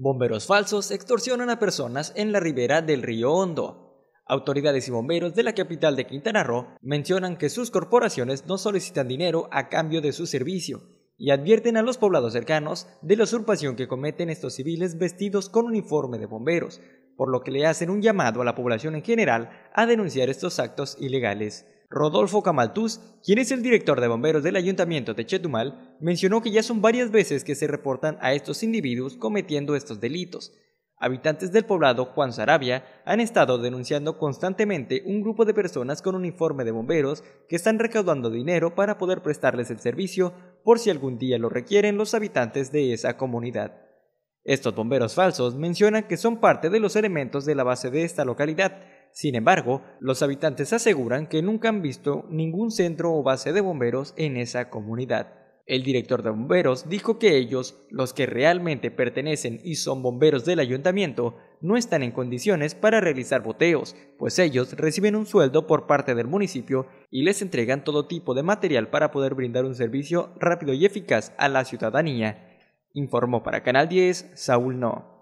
Bomberos falsos extorsionan a personas en la ribera del río Hondo. Autoridades y bomberos de la capital de Quintana Roo mencionan que sus corporaciones no solicitan dinero a cambio de su servicio y advierten a los poblados cercanos de la usurpación que cometen estos civiles vestidos con uniforme de bomberos, por lo que le hacen un llamado a la población en general a denunciar estos actos ilegales. Rodolfo Camaltuz, quien es el director de bomberos del ayuntamiento de Chetumal, mencionó que ya son varias veces que se reportan a estos individuos cometiendo estos delitos. Habitantes del poblado Juan Sarabia han estado denunciando constantemente un grupo de personas con uniforme de bomberos que están recaudando dinero para poder prestarles el servicio por si algún día lo requieren los habitantes de esa comunidad. Estos bomberos falsos mencionan que son parte de los elementos de la base de esta localidad, sin embargo, los habitantes aseguran que nunca han visto ningún centro o base de bomberos en esa comunidad. El director de bomberos dijo que ellos, los que realmente pertenecen y son bomberos del ayuntamiento, no están en condiciones para realizar boteos, pues ellos reciben un sueldo por parte del municipio y les entregan todo tipo de material para poder brindar un servicio rápido y eficaz a la ciudadanía. Informó para Canal 10 Saúl No.